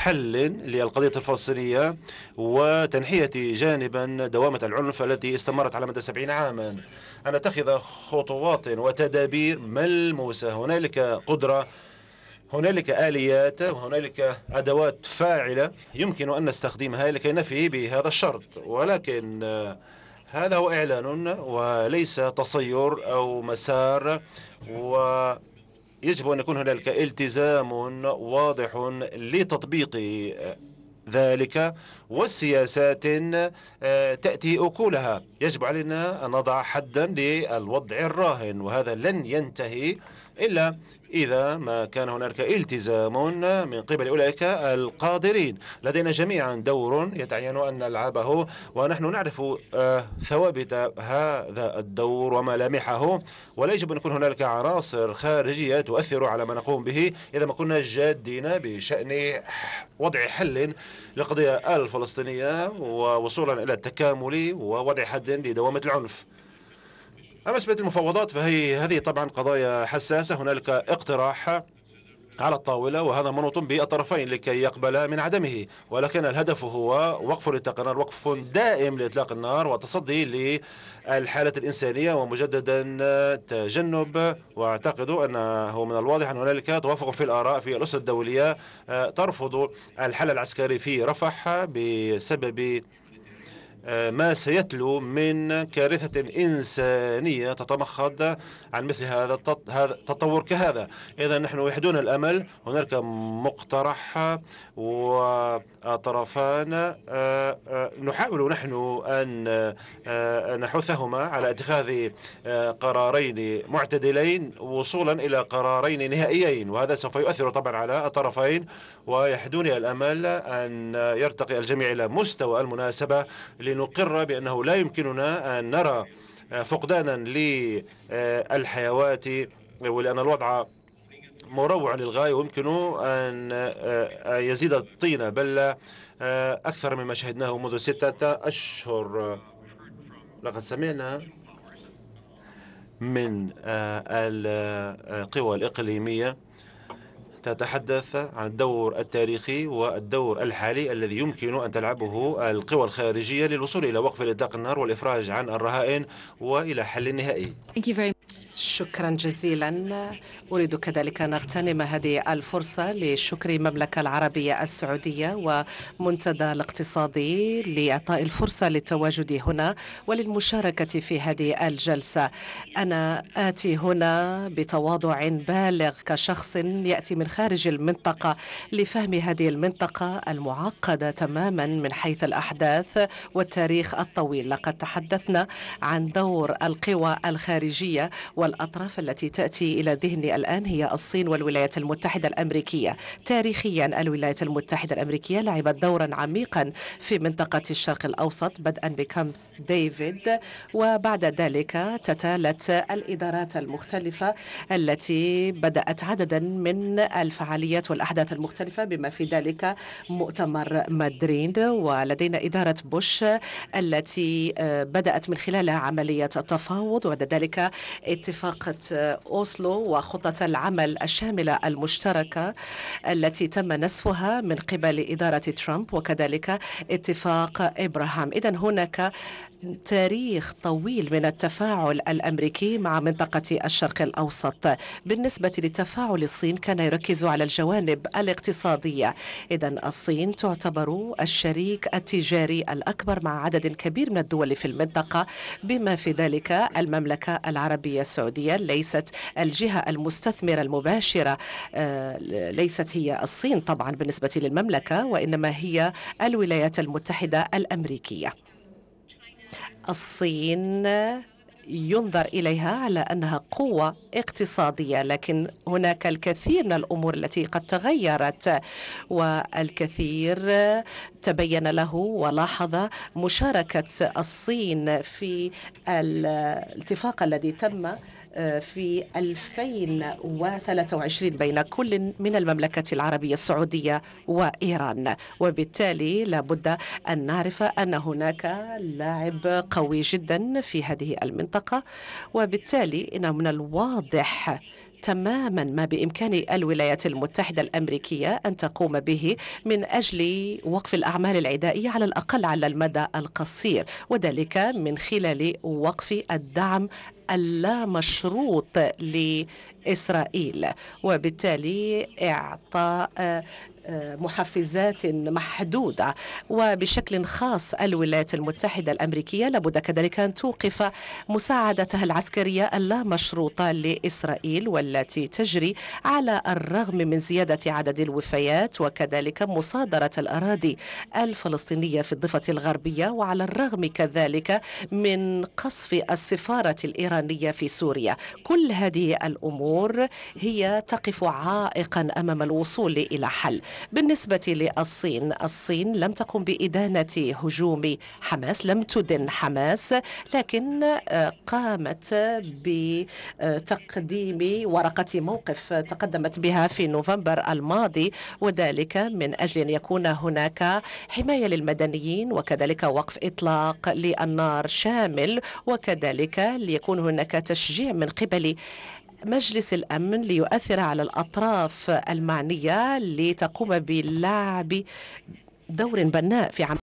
حل للقضية الفلسطينية وتنحية جانبا دوامة العنف التي استمرت على مدى سبعين عاما أن أتخذ خطوات وتدابير ملموسة هنالك قدرة هنالك آليات وهنالك أدوات فاعلة يمكن أن نستخدمها لكي نفي بهذا الشرط ولكن آه، هذا هو إعلان وليس تصير أو مسار و يجب أن يكون هنالك التزام واضح لتطبيق ذلك والسياسات آه، تأتي أكولها يجب علينا أن نضع حدا للوضع الراهن وهذا لن ينتهي إلا إذا ما كان هناك التزام من قبل أولئك القادرين لدينا جميعا دور يتعين أن نلعبه ونحن نعرف آه، ثوابت هذا الدور وملامحه ولا يجب أن يكون هناك عناصر خارجية تؤثر على ما نقوم به إذا ما كنا جادين بشأن وضع حل للقضية الفلسطينية ووصولا إلى التكامل ووضع حد لدوامة العنف أما بالنسبة للمفاوضات فهي هذه طبعا قضايا حساسة هنالك اقتراح على الطاولة وهذا منوط بالطرفين لكي يقبلا من عدمه ولكن الهدف هو وقف لإطلاق النار وقف دائم لإطلاق النار والتصدي للحالة الإنسانية ومجددا تجنب وأعتقد أنه من الواضح أن هنالك توافق في الآراء في الأسرة الدولية آه، ترفض الحل العسكري في رفح بسبب آه، ما سيتلو من كارثة إنسانية تتمخض عن مثل هذا التطور كهذا إذا نحن وحدون الأمل هناك مقترح وطرفان آه، آه، نحاول نحن أن نحثهما على اتخاذ قرارين معتدلين وصولا إلى قرارين نهائيين وهذا سوف يؤثر طبعا على الطرفين ويحدوني الأمل أن يرتقي الجميع إلى مستوى المناسبة لنقر بأنه لا يمكننا أن نرى فقدانا للحيوات ولأن الوضع مروع للغاية ويمكن أن يزيد الطينة بل أكثر مما شهدناه منذ ستة أشهر لقد سمعنا من القوى الإقليمية تتحدث عن الدور التاريخي والدور الحالي الذي يمكن أن تلعبه القوى الخارجية للوصول إلى وقف الإطلاق النار والإفراج عن الرهائن وإلى حل نهائي شكرا جزيلا أريد كذلك أن أغتنم هذه الفرصة لشكر المملكة العربية السعودية ومنتدى الاقتصادي لإعطاء الفرصة للتواجد هنا وللمشاركة في هذه الجلسة أنا آتي هنا بتواضع بالغ كشخص يأتي من خارج المنطقة لفهم هذه المنطقة المعقدة تماما من حيث الأحداث والتاريخ الطويل لقد تحدثنا عن دور القوى الخارجية وال الأطراف التي تأتي إلى ذهني الآن هي الصين والولايات المتحدة الأمريكية تاريخيا الولايات المتحدة الأمريكية لعبت دورا عميقا في منطقة الشرق الأوسط بدءا بكامب ديفيد وبعد ذلك تتالت الإدارات المختلفة التي بدأت عددا من الفعاليات والأحداث المختلفة بما في ذلك مؤتمر مدريد ولدينا إدارة بوش التي آه، بدأت من خلالها عملية التفاوض وبعد ذلك اتفاقة آه، أوسلو وخطة العمل الشاملة المشتركة التي تم نسفها من قبل إدارة ترامب وكذلك اتفاق إبراهام إذا هناك تاريخ طويل من التفاعل الأمريكي مع منطقة الشرق الأوسط بالنسبة لتفاعل الصين كان يركز على الجوانب الاقتصادية إذا الصين تعتبر الشريك التجاري الأكبر مع عدد كبير من الدول في المنطقة بما في ذلك المملكة العربية السعودية ليست الجهة المستثمرة المباشرة آه، ليست هي الصين طبعا بالنسبة للمملكة وإنما هي الولايات المتحدة الأمريكية الصين ينظر إليها على أنها قوة اقتصادية لكن هناك الكثير من الأمور التي قد تغيرت والكثير تبين له ولاحظ مشاركة الصين في الاتفاق الذي تم آه، في 2023 بين كل من المملكة العربية السعودية وإيران وبالتالي لابد أن نعرف أن هناك لاعب قوي جدا في هذه المنطقة وبالتالي إن من الواضح تماما ما بإمكان الولايات المتحدة الأمريكية أن تقوم به من أجل وقف الأعمال العدائية على الأقل على المدى القصير وذلك من خلال وقف الدعم اللامشروط لإسرائيل وبالتالي إعطاء محفزات محدودة وبشكل خاص الولايات المتحدة الأمريكية لابد كذلك أن توقف مساعدتها العسكرية اللامشروطة لإسرائيل والتي تجري على الرغم من زيادة عدد الوفيات وكذلك مصادرة الأراضي الفلسطينية في الضفة الغربية وعلى الرغم كذلك من قصف السفارة الإيرانية في سوريا كل هذه الأمور هي تقف عائقا أمام الوصول إلى حل بالنسبة للصين الصين لم تقم بإدانة هجوم حماس لم تدن حماس لكن آه، قامت بتقديم ورقة موقف تقدمت بها في نوفمبر الماضي وذلك من أجل أن يكون هناك حماية للمدنيين وكذلك وقف إطلاق للنار شامل وكذلك ليكون هناك تشجيع من قبل مجلس الأمن ليؤثر على الأطراف المعنية لتقوم بلعب دور بناء في عمل